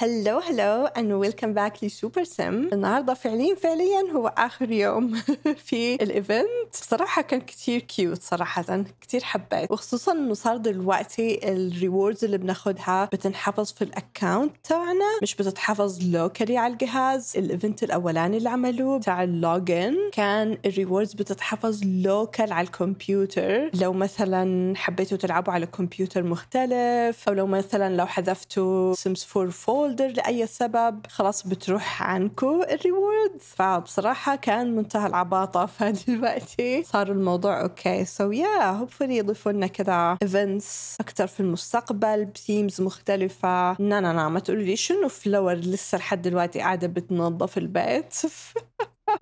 هلو هلو اند ويلكم باك لسوبر سم النهارده فعليا فعليا هو اخر يوم في الايفنت صراحه كان كتير كيوت صراحه كتير حبيت وخصوصا انه صار دلوقتي الريوردز اللي بناخدها بتنحفظ في الاكونت تاعنا مش بتتحفظ لوكالي على الجهاز الايفنت الاولاني اللي عملوه بتاع اللوجن كان الريوردز بتتحفظ لوكال على الكمبيوتر لو مثلا حبيتوا تلعبوا على كمبيوتر مختلف او لو مثلا لو حذفتوا سيمز فور فول هولدر لاي سبب خلاص بتروح عنكو الريوردز فبصراحه كان منتهى العباطه فدلوقتي صار الموضوع اوكي سو يا هوبفلي يضيفوا لنا كذا ايفنتس اكثر في المستقبل بثيمز مختلفه نا نا نا ما تقولوا لي شنو فلور لسه لحد دلوقتي قاعده بتنظف البيت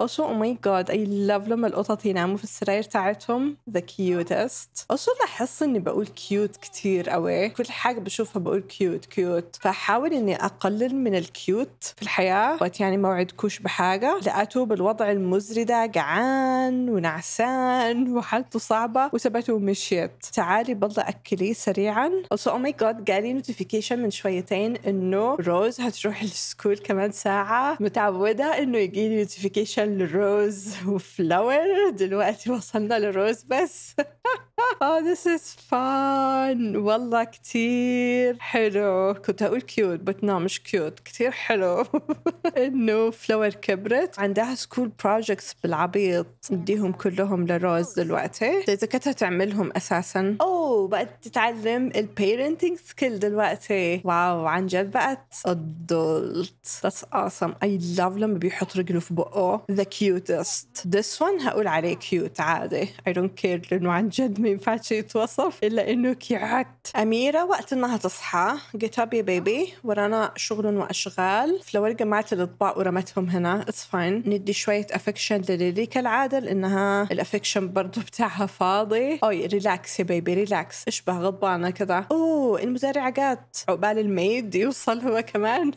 Also oh ماي جاد اي لاف لما القطط يناموا في السراير تاعتهم ذا كيوتست also بحس اني بقول كيوت كتير قوي كل حاجه بشوفها بقول كيوت كيوت فحاول اني اقلل من الكيوت في الحياه وقت يعني ما وعدكوش بحاجه لقيته بالوضع المزري ده جعان ونعسان وحالته صعبه وسبته ومشيت تعالي بالله اكليه سريعا also oh ماي جاد جالي نوتيفيكيشن من شويتين انه روز هتروح السكول كمان ساعه متعوده انه يجي لي نوتيفيكيشن فيشل روز وفلاور دلوقتي وصلنا للروز بس Oh, this is fun. والله كتير حلو كنت أقول كيوت but no مش كيوت كتير حلو إنه فلور كبرت عندها سكول بروجكتس بالعبيط نديهم كلهم لروز دلوقتي إذا كانت تعملهم أساسا أوه بقت تتعلم البيرنتنج سكيل دلوقتي واو عن جد بقت adult that's awesome I love لما بيحط رجله في بقه the cutest this one هقول عليه كيوت عادي I don't care لأنه عن جد ما ينفعش يتوصف الا انه كيعت اميره وقت انها تصحى قلت يا بيبي ورانا شغل واشغال فلور جمعت الاطباق ورمتهم هنا اتس فاين ندي شويه افكشن لليلي كالعاده لانها الافكشن برضه بتاعها فاضي اوي ريلاكس يا بيبي ريلاكس اشبه غضبانه كذا اوه المزارعه جات عقبال الميد يوصل هو كمان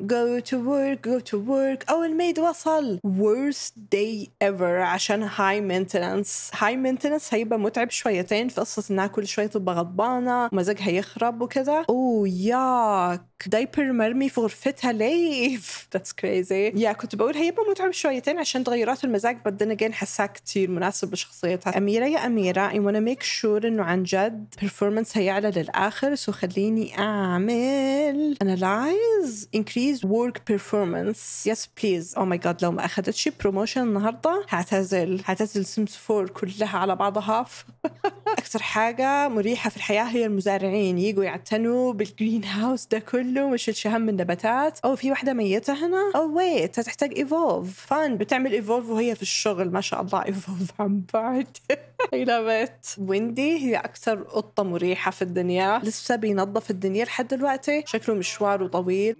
جو تو ورك جو تو ورك او الميد وصل worst day ever عشان هاي مينتننس هاي مينتننس هيبقى متعب شوي شويتين في قصه انها كل شوي تبقى غضبانه ومزاجها يخرب وكذا ياك دايبر مرمي في غرفتها ليف ذاتس كريزي يا كنت بقول هي متعب شويتين عشان تغيرات المزاج بدنا اجين حساها كثير مناسب لشخصيتها اميره يا اميره اي ونا ميك شور انه عن جد بيرفورمانسها هيعلى للاخر سو خليني اعمل انالايز increase ورك بيرفورمانس يس بليز او ماي جاد لو ما اخذتش بروموشن النهارده هعتزل هعتزل سيمز 4 كلها على بعضها اكثر حاجه مريحه في الحياه هي المزارعين يجوا يعتنوا بالجرين هاوس ده كله مش الشهم من نباتات او في واحده ميته هنا او ويت تحتاج ايفولف فان بتعمل ايفولف وهي في الشغل ما شاء الله ايفولف عن بعد اي لافت ويندي هي اكثر قطه مريحه في الدنيا لسه بينظف الدنيا لحد دلوقتي شكله مشواره طويل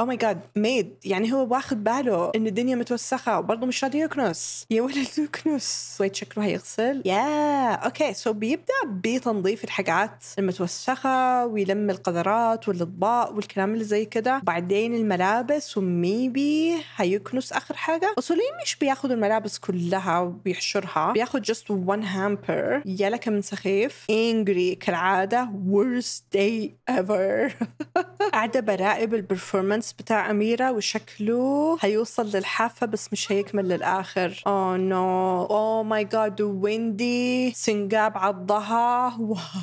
او ماي جاد ميد يعني هو واخد باله ان الدنيا متوسخه وبرضه مش راضي يكنس يا ولد يكنس ويت شكله هيغسل يا اوكي سو بيبدا بتنظيف الحاجات المتوسخه ويلم القذرات والاطباق والكلام اللي زي كده بعدين الملابس وميبي هيكنس اخر حاجه اصولين مش بياخد الملابس كلها وبيحشرها بياخد جست وان هامبر لك من سخيف انجري كالعاده worst day ever قاعده براقب البرفورمانس بتاع اميره وشكله هيوصل للحافه بس مش هيكمل للاخر اوه نو اوه ماي جاد ويندي سنجاب عضها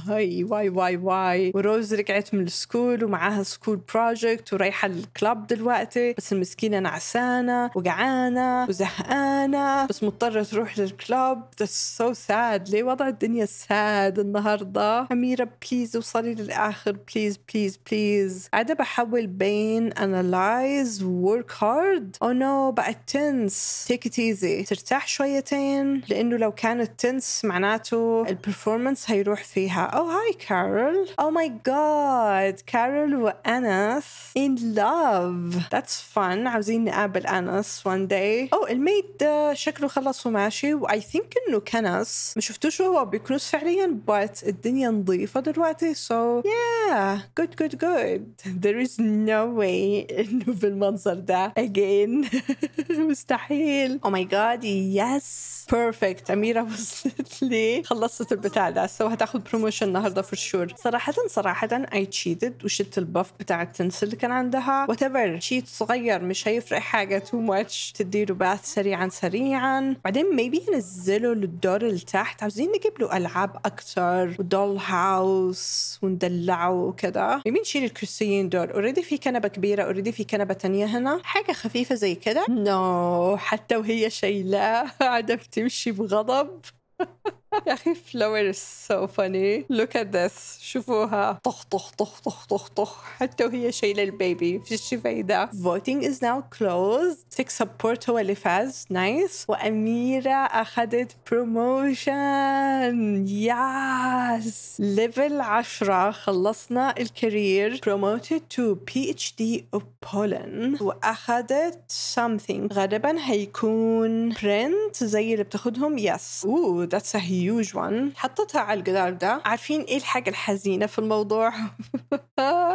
واي واي واي واي وروز رجعت من السكول ومعاها سكول بروجكت ورايحه الكلاب دلوقتي بس المسكينه نعسانه وجعانه وزهقانه بس مضطره تروح للكلاب ذس سو ساد ليه وضع الدنيا ساد النهارده اميره بليز وصلي للاخر بليز بليز بليز قاعده بحول بين انالايز وورك هارد او نو بقت تنس تيك ات ايزي ترتاح شويتين لانه لو كانت تنس معناته معناته البرفورمانس هيروح فيها او هاي كارول او ماي جاد كارول وانس ان لاف ذاتس فن عاوزين نقابل انس وان داي او الميد شكله خلص وماشي واي ثينك انه كنس ما شفتوش وهو بيكنس فعليا بس الدنيا نظيفه دلوقتي سو يا جود جود جود there is no way انه بالمنظر ده again مستحيل او ماي جاد يس بيرفكت اميره وصلت لي خلصت البتاع ده سو هتاخد بروموشن النهارده فور شور صراحه صراحه اي تشيتد وشلت البف بتاع التنس اللي كان عندها وات ايفر تشيت صغير مش هيفرق حاجه تو ماتش تديله باث سريعا سريعا بعدين ميبي نزله للدور اللي تحت عاوزين نجيب له العاب اكثر ودول هاوس وندلعه وكده ميبي نشيل الكرسيين دول اوريدي في كنبه كبيره اوريدي في كنبه تانية هنا حاجه خفيفه زي كده نو no. حتى وهي شايلاه قاعده بتمشي بغضب يا اخي flowers so funny look at this شوفوها طخ طخ طخ طخ طخ طخ حتى وهي شايله البيبي في فايده voting is now closed 6 support هو اللي فاز نايس واميره اخذت بروموشن ياس ليفل 10 خلصنا الكارير promoted to PhD of Poland واخذت something غالبا هيكون print زي اللي بتاخدهم يس yes. اوه ذاتس a وان حطيتها على الجدار ده عارفين ايه الحاجة الحزينة في الموضوع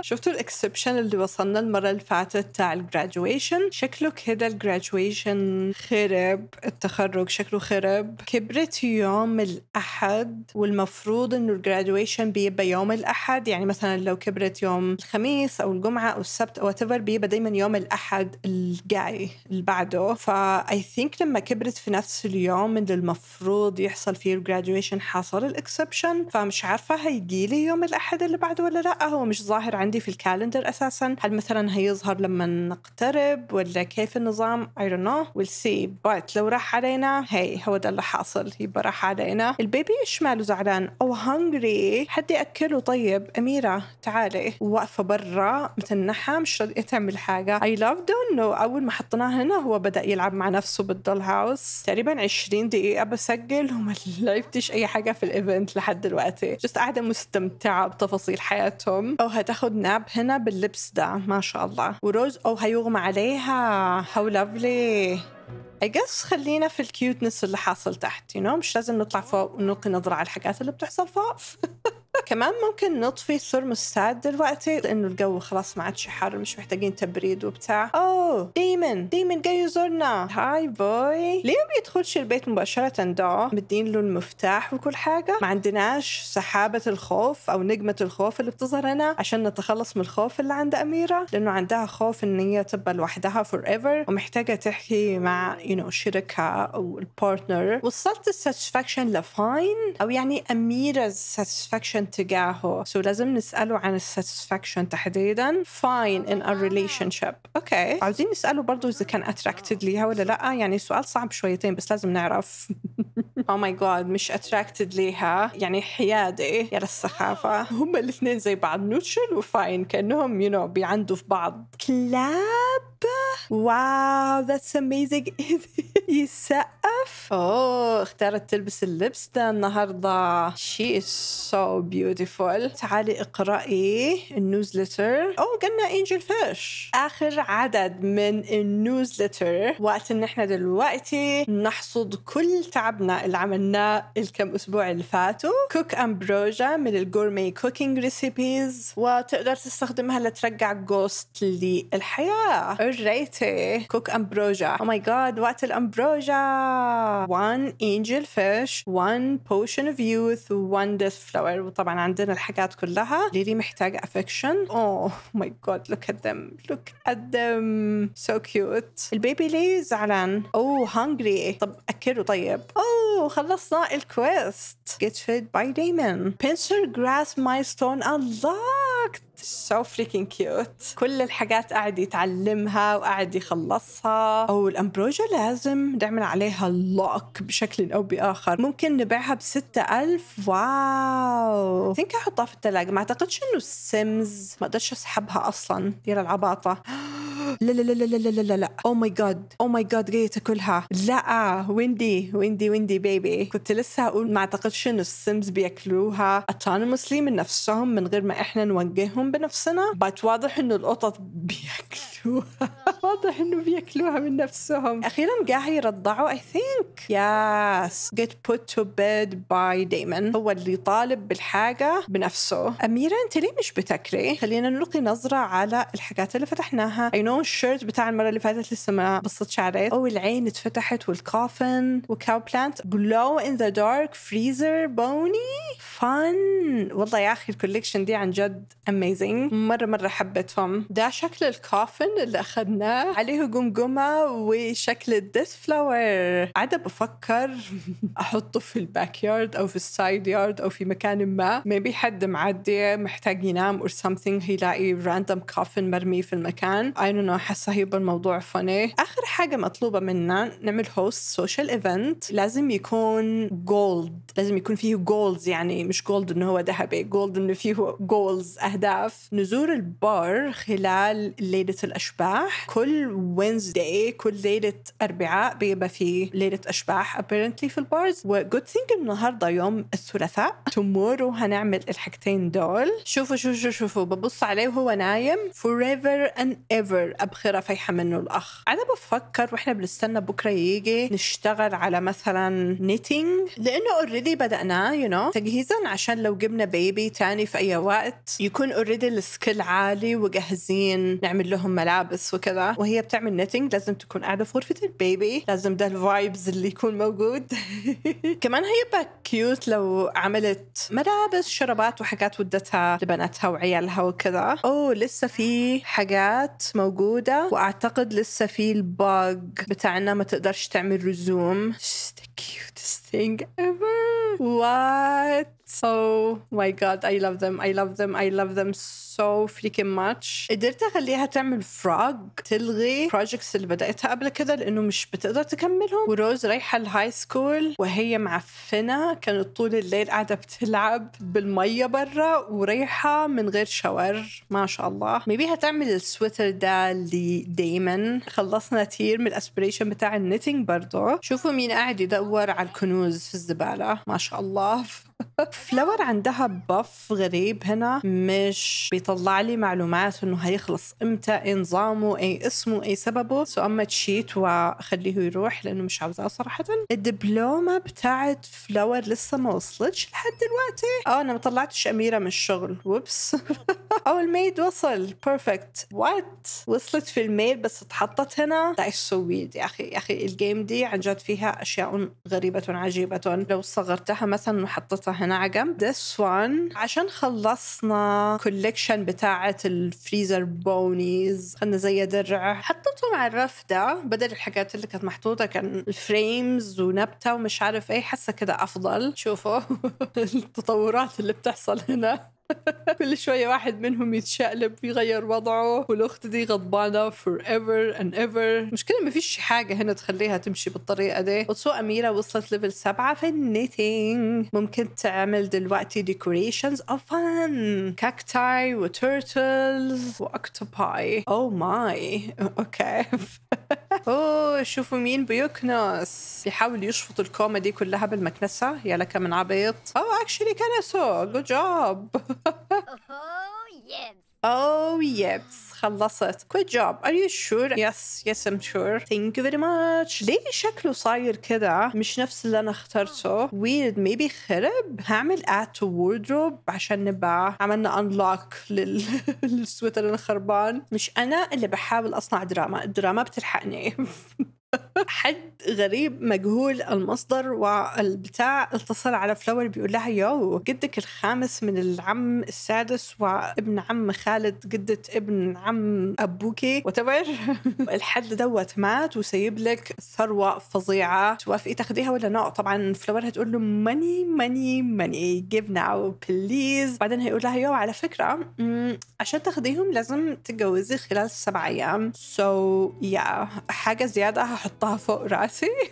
شفتوا الاكسبشن اللي وصلنا المرة اللي فاتت تاع الجراديويشن شكله كده الجراديويشن خرب التخرج شكله خرب كبرت يوم الأحد والمفروض إنه الجراديويشن بيبقى يوم الأحد يعني مثلا لو كبرت يوم الخميس أو الجمعة أو السبت أو whatever بيبقى دايما يوم الأحد الجاي اللي بعده فأي ثينك لما كبرت في نفس اليوم اللي المفروض يحصل فيه الجراديويشن حصل الاكسبشن فمش عارفه هيجي لي يوم الاحد اللي بعده ولا لا هو مش ظاهر عندي في الكالندر اساسا هل مثلا هيظهر لما نقترب ولا كيف النظام I don't know we'll see but لو راح علينا هي هو ده اللي حاصل يبقى راح علينا البيبي ايش ماله زعلان او oh, هنجري حد ياكله طيب اميره تعالي واقفه برا متنحه مش راضيه تعمل حاجه I لاف انه اول ما حطيناه هنا هو بدا يلعب مع نفسه بالدول هاوس تقريبا 20 دقيقه بسجل هم لا شاركتيش اي حاجه في الايفنت لحد دلوقتي جست قاعده مستمتعه بتفاصيل حياتهم او هتاخد ناب هنا باللبس ده ما شاء الله وروز او هيغمى عليها هاو لافلي I guess خلينا في الكيوتنس اللي حاصل تحت you know? مش لازم نطلع فوق ونلقي نظرة على الحاجات اللي بتحصل فوق كمان ممكن نطفي الثرموستات دلوقتي لانه الجو خلاص ما عادش حر مش محتاجين تبريد وبتاع اوه ديمن ديمن جاي يزورنا هاي بوي ليه ما بيدخلش البيت مباشره ده مدين له المفتاح وكل حاجه ما عندناش سحابه الخوف او نجمه الخوف اللي بتظهر هنا عشان نتخلص من الخوف اللي عند اميره لانه عندها خوف ان هي تبقى لوحدها فور ايفر ومحتاجه تحكي مع يو you know, شركها او البارتنر وصلت الساتسفاكشن لفاين او يعني اميره الساتسفاكشن satisfaction تجاهه سو لازم نسأله عن الساتسفاكشن تحديدا فاين ان ا ريليشن شيب اوكي عاوزين نسأله برضه إذا كان اتراكتد ليها ولا لا يعني سؤال صعب شويتين بس لازم نعرف او ماي جاد مش اتراكتد ليها يعني حيادي يا للسخافه هم الاثنين زي بعض نوتشل وفاين كانهم يو you نو know, بيعندوا في بعض كلاب واو ذاتس اميزنج يسقف اوه اختارت تلبس اللبس ده النهارده شي از سو بيوتيفول تعالي اقرأي النيوزلتر أو قلنا إنجل فيش آخر عدد من النيوزلتر وقت إن إحنا دلوقتي نحصد كل تعبنا اللي عملناه الكم أسبوع اللي فاتوا كوك أمبروجا من الجورمي كوكينج ريسيبيز وتقدر تستخدمها لترجع جوست للحياة قريتي كوك أمبروجا أو ماي جاد وقت الأمبروجا 1 إنجل فيش 1 بوشن اوف يوث 1 ديث فلاور طبعا عندنا الحاجات كلها ليلي محتاجة افكشن اوه ماي جاد لوك ات ذم لوك ات ذم سو كيوت البيبي ليه زعلان اوه oh هانجري طب اكله طيب اوه oh خلصنا الكويست جيت فيد باي دايمن بينشر جراس milestone unlocked سو فريكينج كيوت كل الحاجات قاعد يتعلمها وقاعد يخلصها او الامبروجا لازم نعمل عليها لوك بشكل او باخر ممكن نبيعها بستة ألف واو ثينك احطها في الثلاجه ما اعتقدش انه السيمز ما اقدرش اسحبها اصلا غير العباطه لا لا لا لا لا لا لا او ماي جاد او ماي جاد جاي تاكلها لا ويندي ويندي ويندي بيبي كنت لسه اقول ما اعتقدش ان السيمز بياكلوها اتونيموسلي من نفسهم من غير ما احنا نوجههم بنفسنا بس واضح انه القطط بياكلوها واضح انه بياكلوها من نفسهم اخيرا قاعد يرضعوا اي ثينك ياس جيت بوت تو بيد باي دايمن هو اللي طالب بالحاجه بنفسه اميره انت ليه مش بتاكلي خلينا نلقي نظره على الحاجات اللي فتحناها اي نو الشيرت بتاع المره اللي فاتت لسه ما بسطش شعري او العين اتفتحت والكافن وكاو بلانت جلو ان ذا دارك فريزر بوني فن والله يا اخي الكوليكشن دي عن جد اميزنج مره مره حبيتهم ده شكل الكافن اللي اخذناه عليه قمقمه وشكل الديس فلاور عاد بفكر احطه في الباك يارد او في السايد يارد او في مكان ما ميبي حد معدي محتاج ينام اور something هيلاقي راندوم كافن مرمي في المكان I don't know انه حاسه هيبقى الموضوع فني اخر حاجه مطلوبه منا نعمل هوست سوشيال ايفنت لازم يكون جولد لازم يكون فيه جولز يعني مش جولد انه هو ذهبي جولد انه فيه جولز اهداف نزور البار خلال ليله الاشباح كل وينزداي كل ليله اربعاء بيبقى فيه ليله اشباح ابيرنتلي في البارز وجود ثينك النهارده يوم الثلاثاء تمورو هنعمل الحاجتين دول شوفوا شوفوا شوفوا ببص عليه وهو نايم forever and ever أبخرة فايحة منه الأخ أنا بفكر وإحنا بنستنى بكرة يجي نشتغل على مثلا نيتنج لأنه أوريدي بدأناه يو you نو know, تجهيزا عشان لو جبنا بيبي تاني في أي وقت يكون أوريدي السكيل عالي وجاهزين نعمل لهم ملابس وكذا وهي بتعمل نيتنج لازم تكون قاعدة في غرفة البيبي لازم ده الفايبز اللي يكون موجود كمان هيبقى كيوت لو عملت ملابس شربات وحاجات ودتها لبناتها وعيالها وكذا أوه لسه في حاجات موجودة موجوده واعتقد لسه في الباج بتاعنا ما تقدرش تعمل رزوم كيوت cutest thing ever. What? So oh my god, I love them. I love them. I love them so freaking much. قدرت اخليها تعمل فراغ تلغي projects اللي بدأتها قبل كده لانه مش بتقدر تكملهم وروز رايحة الهاي سكول وهي معفنة كانت طول الليل قاعدة بتلعب بالمية برا ورايحة من غير شاور ما شاء الله ميبي هتعمل السويتر ده لدايما خلصنا كتير من الاسبريشن بتاع النتنج برضه شوفوا مين قاعد يدور على كنوز في الزباله ما شاء الله فلاور عندها بف غريب هنا مش بيطلع لي معلومات انه هيخلص امتى ايه نظامه ايه اسمه ايه سببه سو اما تشيت واخليه يروح لانه مش عاوزاه صراحه الدبلومه بتاعت فلاور لسه ما وصلتش لحد دلوقتي اه انا ما طلعتش اميره من الشغل وبس او الميد وصل بيرفكت وات وصلت في الميل بس اتحطت هنا تعيش سو يا اخي يا اخي الجيم دي عن جد فيها اشياء غريبه عجيبه لو صغرتها مثلا وحطيتها هنا عقم this one عشان خلصنا كوليكشن بتاعة الفريزر بونيز خلنا زي درع حطيتهم على الرف ده بدل الحاجات اللي كانت محطوطة كان الفريمز ونبتة ومش عارف ايه حاسة كده أفضل شوفوا التطورات اللي بتحصل هنا كل شوية واحد منهم يتشقلب يغير وضعه والأخت دي غضبانة forever and ever مشكلة ما فيش حاجة هنا تخليها تمشي بالطريقة دي وتسو أميرة وصلت ليفل سبعة في النيتنج ممكن تعمل دلوقتي decorations of fun كاكتاي وتيرتلز وأكتوباي أو ماي أوكي اوه شوفوا مين بيكنس بيحاول يشفط الكومة دي كلها بالمكنسة يا لك من عبيط او اكشلي كنسوا جود جوب Oh, oh yes خلصت good job are you sure yes yes I'm sure thank you very much ليه شكله صاير كده مش نفس اللي انا اخترته weird maybe خرب هعمل add to wardrobe عشان نبقى عملنا unlock لل... للسويتر الخربان مش انا اللي بحاول اصنع دراما الدراما بتلحقني حد غريب مجهول المصدر والبتاع اتصل على فلور بيقول لها يو جدك الخامس من العم السادس وابن عم خالد جدة ابن عم ابوكي وتبر الحد دوت مات وسيب لك ثروة فظيعة توافقي تاخديها ولا لا طبعا فلور هتقول له ماني ماني ماني جيف ناو بليز بعدين هيقول لها يو على فكرة mm، عشان تاخديهم لازم تتجوزي خلال سبع ايام سو so, يا yeah. حاجة زيادة احطها فوق راسي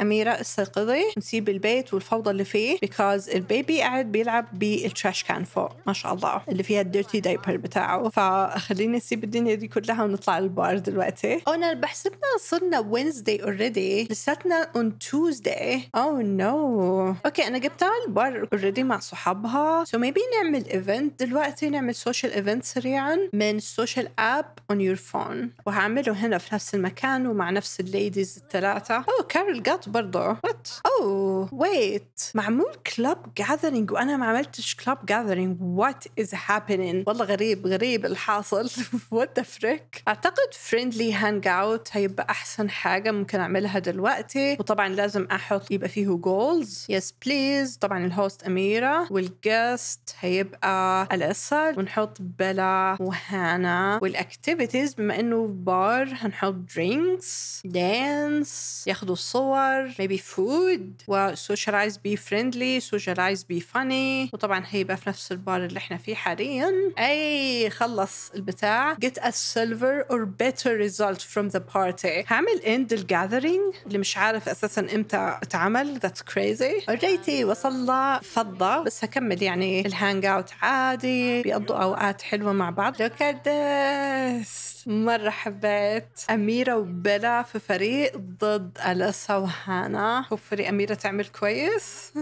اميره استيقظي نسيب البيت والفوضى اللي فيه بيكوز البيبي قاعد بيلعب بالتراش كان فوق ما شاء الله اللي فيها الديرتي دايبر بتاعه فخليني نسيب الدنيا دي كلها ونطلع البار دلوقتي انا بحسبنا صرنا وينزداي اوريدي لساتنا اون توزداي او نو اوكي انا جبتها البار اوريدي مع صحابها سو ميبي نعمل ايفنت دلوقتي نعمل سوشيال ايفنت سريعا من السوشيال اب اون يور فون وهعمله هنا في نفس المكان ومع نفس الليديز الثلاثه اوه كارل جات وات برضه وات اوه ويت معمول كلاب جاذرينج وانا ما عملتش كلاب جاذرينج وات از هابينينج والله غريب غريب الحاصل وات ذا فريك اعتقد فريندلي هانج اوت هيبقى احسن حاجه ممكن اعملها دلوقتي وطبعا لازم احط يبقى فيه جولز يس بليز طبعا الهوست اميره والجست هيبقى اليسا ونحط بلا وهانا والاكتيفيتيز بما انه بار هنحط درينكس دانس ياخدوا الصور اكتر maybe food و socialize be friendly socialize be funny وطبعا هيبقى في نفس البار اللي احنا فيه حاليا اي خلص البتاع get a silver or better result from the party هعمل end gathering اللي مش عارف اساسا امتى اتعمل that's crazy already وصل فضه بس هكمل يعني الهانج اوت عادي بيقضوا اوقات حلوه مع بعض look at this مرة حبيت أميرة وبلا في فريق ضد أليسا وهانا وفريق أميرة تعمل كويس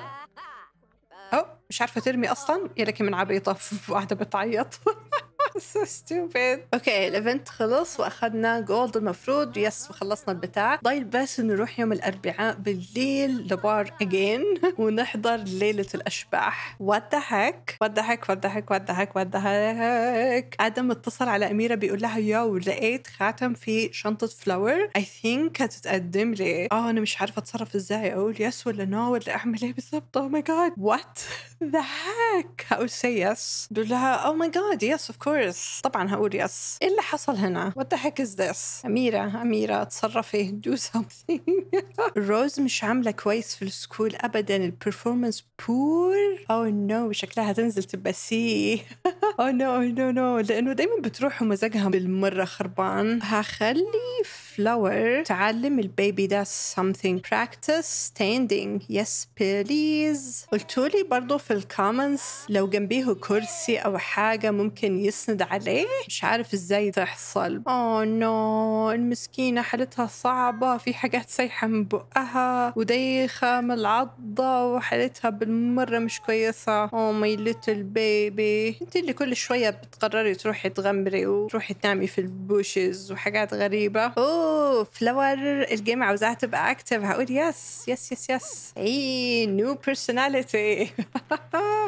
أو مش عارفة ترمي أصلا يا لكن من عبيطة واحدة بتعيط so stupid. اوكي الايفنت خلص واخذنا جولد المفروض يس وخلصنا البتاع ضايل بس نروح يوم الاربعاء بالليل لبار اجين ونحضر ليله الاشباح وات ذا هيك وات ذا هيك وات ذا هيك وات ذا هيك وات ذا هيك ادم اتصل على اميره بيقول لها يو لقيت خاتم في شنطه فلاور اي ثينك هتتقدم لي اه انا مش عارفه اتصرف ازاي اقول يس ولا نو ولا اعمل ايه بالظبط او ماي جاد وات ذا هيك هقول سي يس بقول لها او ماي جاد يس اوف كورس course طبعا هقول يس ايه اللي حصل هنا وات ذا هيك از ذس؟ اميره اميره تصرفي دو سمثينج روز مش عامله كويس في السكول ابدا البرفورمانس بور او نو شكلها هتنزل تبقى سي او نو نو نو لانه دايما بتروح ومزاجها بالمره خربان هخلي فلاور تعلم البيبي ده something practice standing yes please قلتولي برضو في الكومنتس لو جنبيه كرسي او حاجه ممكن يسند تسند عليه مش عارف ازاي تحصل اوه نو المسكينة حالتها صعبة في حاجات سايحة من بقها وديخة من العضة وحالتها بالمرة مش كويسة اوه ماي ليتل بيبي انت اللي كل شوية بتقرري تروحي تغمري وتروحي تنامي في البوشز وحاجات غريبة اوه فلاور الجيم عاوزاها تبقى اكتف هقول يس يس يس يس اي نيو بيرسوناليتي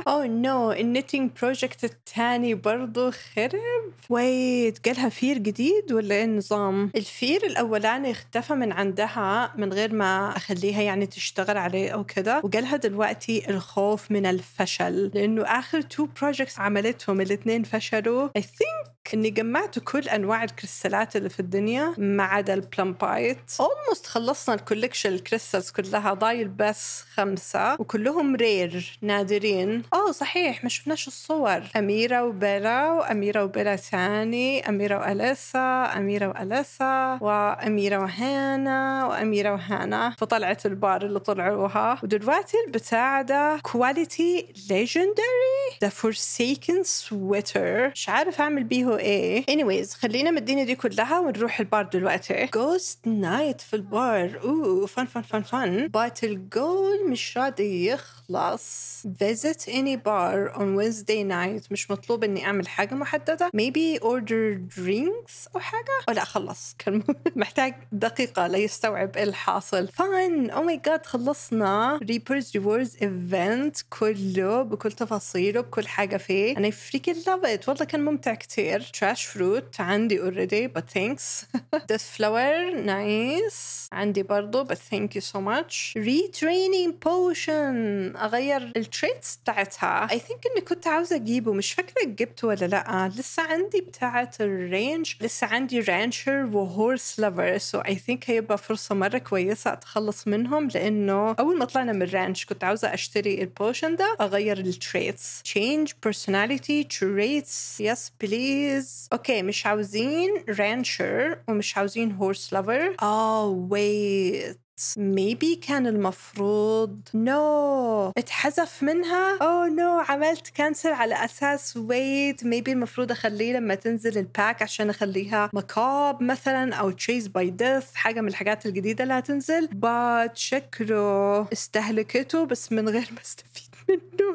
اوه نو النتنج بروجكت التاني برضه خرب ويت قالها فير جديد ولا ايه النظام الفير الاولاني اختفى من عندها من غير ما اخليها يعني تشتغل عليه او كذا وقالها دلوقتي الخوف من الفشل لانه اخر تو بروجكتس عملتهم الاثنين فشلوا اي ثينك اني جمعت كل انواع الكريستالات اللي في الدنيا ما عدا البلمبايت اولموست خلصنا الكوليكشن الكريستالز كلها ضايل بس خمسه وكلهم رير نادرين اه صحيح ما شفناش الصور اميره وبيلا واميره وبيلا ثاني اميره واليسا اميره واليسا واميره وهانا واميره وهانا فطلعت البار اللي طلعوها ودلوقتي البتاع ده كواليتي ليجندري ذا فورسيكن سويتر مش عارف اعمل بيه ايه انيويز خلينا من الدنيا دي كلها ونروح البار دلوقتي جوست نايت في البار اوه فن فن فن فن بات الجول مش راضي يخلص خلاص visit any bar on Wednesday night مش مطلوب اني اعمل حاجة محددة maybe order drinks او حاجة او لا خلص كان محتاج دقيقة ليستوعب الحاصل فان او ماي جاد خلصنا ريبرز ريوردز ايفنت كله بكل تفاصيله بكل حاجة فيه انا فريك love it والله كان ممتع كتير trash fruit عندي already but thanks this flower nice عندي برضو but thank you so much retraining potion اغير التريتس بتاعتها اي ثينك اني كنت عاوزه اجيبه مش فاكره جبته ولا لا لسه عندي بتاعه الرينج لسه عندي رانشر وهورس لافر سو اي ثينك هيبقى فرصه مره كويسه اتخلص منهم لانه اول ما طلعنا من الرانش كنت عاوزه اشتري البوشن ده اغير التريتس تشينج بيرسوناليتي تريتس يس بليز اوكي مش عاوزين رانشر ومش عاوزين هورس لافر اه ويت ميبي كان المفروض نو no. اتحذف منها او oh, نو no. عملت كانسل على اساس ويت ميبي المفروض اخليه لما تنزل الباك عشان اخليها مكاب مثلا او تشيز باي ديث حاجه من الحاجات الجديده اللي هتنزل بات شكله استهلكته بس من غير ما استفيد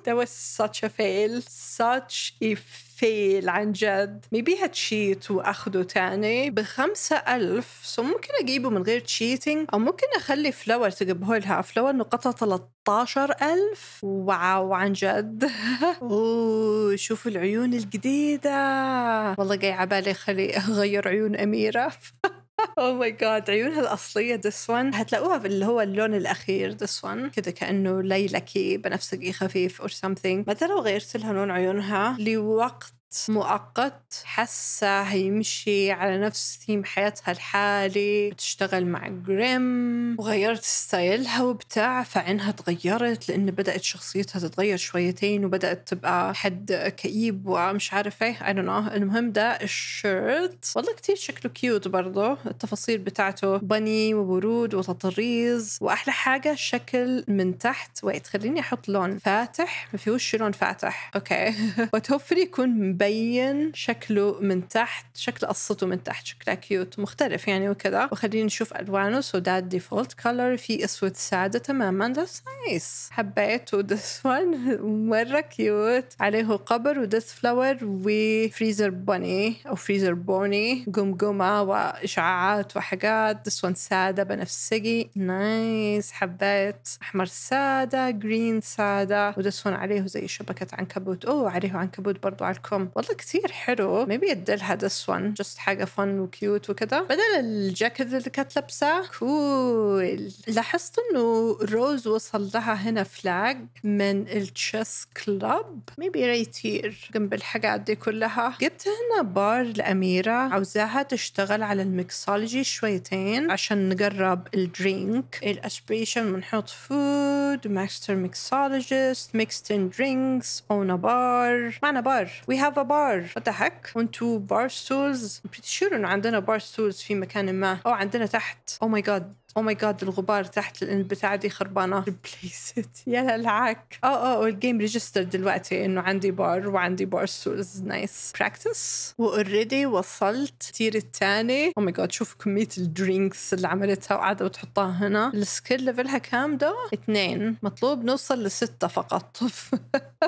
That was such a fail such a fail عن جد ميبي هتشيت واخده تاني ب 5000 سو ممكن أجيبه من غير تشيتنج أو ممكن أخلي فلور تجيبه لها فلاور نقطة 13 واو عن جد أوه شوفوا العيون الجديدة والله جاي على بالي خلي أغير عيون أميرة او ماي جاد عيونها الاصليه ذس وان هتلاقوها اللي هو اللون الاخير ذس وان كذا كانه ليلكي بنفسجي خفيف او سمثينج ما ترى غيرت لها لون عيونها لوقت مؤقت حاسة هيمشي على نفس ثيم حياتها الحالي بتشتغل مع جريم وغيرت ستايلها وبتاع فعينها تغيرت لأن بدأت شخصيتها تتغير شويتين وبدأت تبقى حد كئيب ومش عارفة ايه I don't know المهم ده الشيرت والله كتير شكله كيوت برضه التفاصيل بتاعته بني وورود وتطريز وأحلى حاجة شكل من تحت وقت خليني أحط لون فاتح ما فيهوش لون فاتح أوكي وتوفري يكون مبين شكله من تحت شكل قصته من تحت شكلها كيوت مختلف يعني وكذا وخلينا نشوف الوانه سو ذات ديفولت كلر في اسود ساده تماما ذس نايس حبيته ذس وان مره كيوت عليه قبر وديث فلاور وفريزر بوني او فريزر بوني قمقمه واشعاعات وحاجات ذس وان ساده بنفسجي نايس حبيت احمر ساده جرين ساده وذس وان عليه زي شبكه عنكبوت اوه oh، عليه عنكبوت برضو على الكم والله كثير حلو maybe اديلها this one just حاجه فن وكيوت وكذا بدل الجاكيت اللي كانت لابساه كول لاحظت انه روز وصل لها هنا فلاج من التشيس كلاب maybe ريتير جنب الحاجات دي كلها جبت هنا بار لأميرة عاوزاها تشتغل على الميكسولوجي شويتين عشان نقرب الدرينك الاسبريشن بنحط فود ماستر ميكسولوجيست ميكستن درينكس اون بار معنا بار وي هاف هذا بار what the heck وانتو بار stools I'm pretty sure انه عندنا بار stools في مكان ما او عندنا تحت oh my god او ماي جاد الغبار تحت لان البتاعه دي خربانه ريبليست يا للعك اه اه والجيم ريجستر دلوقتي انه عندي بار وعندي بار سولز نايس براكتس واوريدي وصلت تير الثاني او ماي جاد شوف كميه الدرينكس اللي عملتها وقاعده بتحطها هنا السكيل ليفلها كام ده؟ اثنين مطلوب نوصل لسته فقط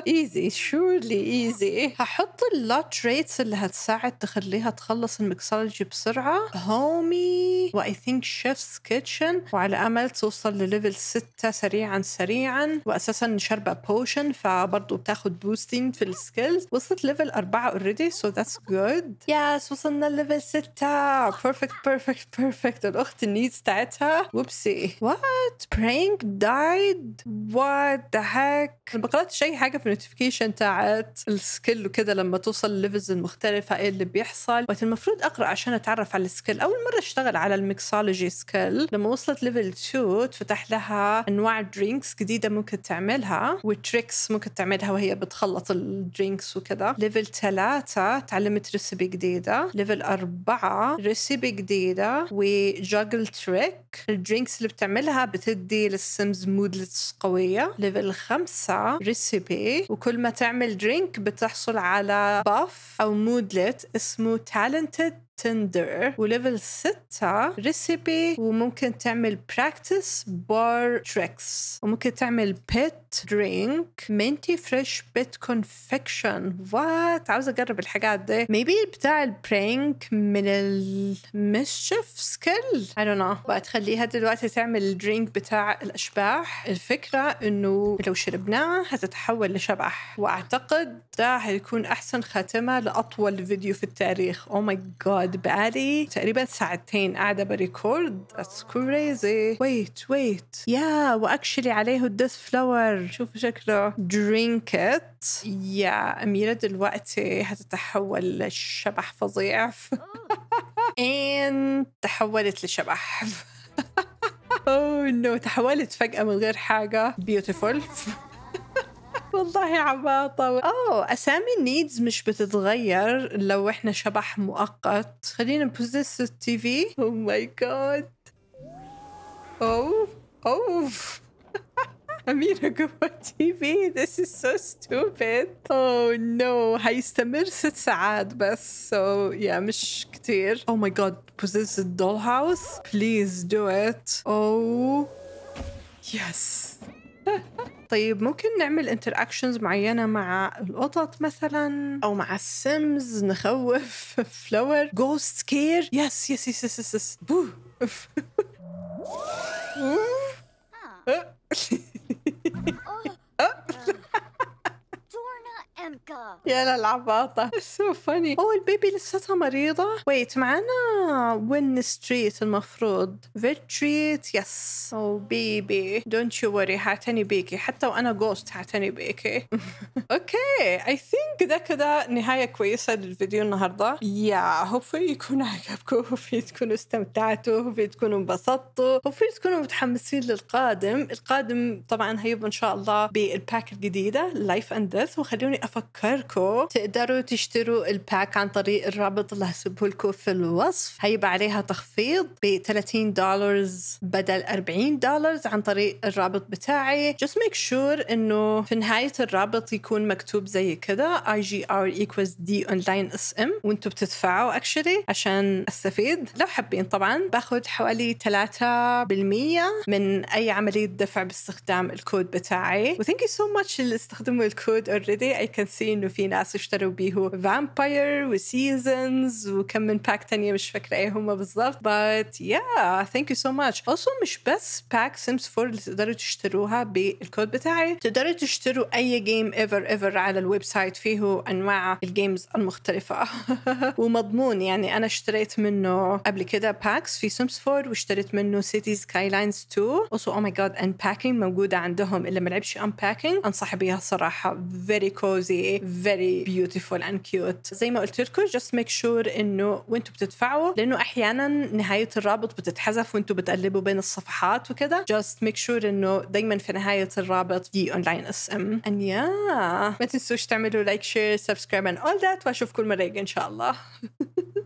ايزي شورلي ايزي هحط اللات ريتس اللي هتساعد تخليها تخلص المكسولوجي بسرعه هومي واي ثينك شيفز كيتشن وعلى امل توصل لليفل 6 سريعا سريعا واساسا شاربه بوشن فبرضه بتاخد بوستين في السكيلز وصلت ليفل 4 اوريدي سو ذاتس جود يس وصلنا ليفل 6 بيرفكت بيرفكت بيرفكت الاخت النيدز بتاعتها وبسي وات برينك دايد وات ذا هيك ما قراتش اي حاجه تعرف النوتيفيكيشن تاعت السكيل وكذا لما توصل ليفلز المختلفه ايه اللي بيحصل وقت المفروض اقرا عشان اتعرف على السكيل اول مره اشتغل على الميكسولوجي سكيل لما وصلت ليفل 2 تفتح لها انواع درينكس جديده ممكن تعملها وتريكس ممكن تعملها وهي بتخلط الدرينكس وكذا ليفل 3 تعلمت ريسبي جديده ليفل 4 ريسبي جديده وجاجل تريك الدرينكس اللي بتعملها بتدي للسمز مودلتس قويه ليفل 5 ريسبي عليه وكل ما تعمل درينك بتحصل على باف او مودلت اسمه تالنتد تندر وليفل 6 ريسيبي وممكن تعمل براكتس بار تريكس وممكن تعمل بيت درينك مينتي فريش بيت كونفكشن وات عاوزه اجرب الحاجات دي ميبي بتاع البرينك من المشف سكيل اي دون نو بقى تخليها دلوقتي تعمل الدرينك بتاع الاشباح الفكره انه لو شربناه هتتحول لشبح واعتقد ده هيكون احسن خاتمه لاطول فيديو في التاريخ او ماي جاد قاعد بقالي تقريبا ساعتين قاعدة بريكورد اتس كريزي ويت ويت يا واكشلي عليه الديث فلاور شوفوا شكله درينك ات يا أميرة دلوقتي هتتحول لشبح فظيع and تحولت لشبح اوه نو oh تحولت فجأة من غير حاجة بيوتيفول والله عباطة اوه اسامي النيدز مش بتتغير لو احنا شبح مؤقت خلينا نبوزس التي في أوه ماي جاد اوه اوف أميرة جوه تي في this is so stupid oh no هيستمر ست ساعات بس so yeah مش كتير oh my god possess the dollhouse please do it oh yes طيب ممكن نعمل انتراكشنز معينة مع القطط مثلا أو مع السيمز نخوف فلور جوست كير يس يس يس يس يس, بو بو يا للعباطة سو فاني هو البيبي لساتها مريضة ويت معانا وين ستريت المفروض فيتريت يس او بيبي دونت يو وري حاعتني بيكي حتى وانا جوست حاعتني بيكي اوكي اي ثينك ده كده نهاية كويسة للفيديو النهاردة يا هوبفلي يكون عجبكم هوبفلي تكونوا استمتعتوا هوبفلي تكونوا انبسطتوا هوبفلي تكونوا متحمسين للقادم القادم طبعا هيبقى ان شاء الله بالباك الجديدة لايف اند ديث وخلوني أفكركم تقدروا تشتروا الباك عن طريق الرابط اللي هسيبه لكم في الوصف هيبقى عليها تخفيض ب 30 دولار بدل 40 دولار عن طريق الرابط بتاعي just make sure إنه في نهاية الرابط يكون مكتوب زي كده IGR equals D online SM وانتم بتدفعوا actually عشان استفيد لو حابين طبعا باخد حوالي 3% من أي عملية دفع باستخدام الكود بتاعي وثانك يو سو ماتش اللي استخدموا الكود already I can ممكن انه في ناس اشتروا بيه فامباير وسيزونز وكم من باك تانية مش فاكرة ايه هم بالظبط بس يا ثانك يو سو ماتش اوسو مش بس باك سيمز 4 اللي تقدروا تشتروها بالكود بتاعي تقدروا تشتروا اي جيم ايفر ايفر على الويب سايت فيه انواع الجيمز المختلفة ومضمون يعني انا اشتريت منه قبل كده باكس في سيمز 4 واشتريت منه سيتي سكاي لاينز 2 او ماي جاد ان باكينج موجودة عندهم اللي ما لعبش باكينج انصح بيها صراحة فيري كوزي سكسي فيري بيوتيفول اند كيوت زي ما قلت لكم جاست ميك شور انه وانتم بتدفعوا لانه احيانا نهايه الرابط بتتحذف وانتم بتقلبوا بين الصفحات وكذا جاست ميك شور انه دايما في نهايه الرابط دي اونلاين اس ام ان يا ما تنسوش تعملوا لايك شير سبسكرايب اند اول ذات واشوفكم المره الجايه ان شاء الله